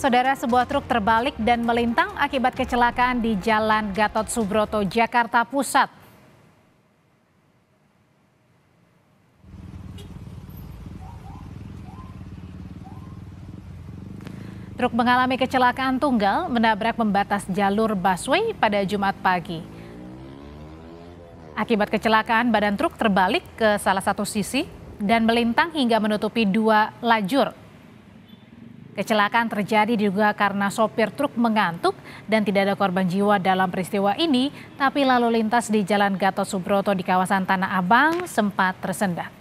Saudara sebuah truk terbalik dan melintang akibat kecelakaan di Jalan Gatot Subroto, Jakarta Pusat. Truk mengalami kecelakaan tunggal menabrak pembatas jalur busway pada Jumat pagi. Akibat kecelakaan, badan truk terbalik ke salah satu sisi dan melintang hingga menutupi dua lajur Kecelakaan terjadi diduga karena sopir truk mengantuk dan tidak ada korban jiwa dalam peristiwa ini, tapi lalu lintas di Jalan Gatot Subroto di kawasan Tanah Abang sempat tersendat.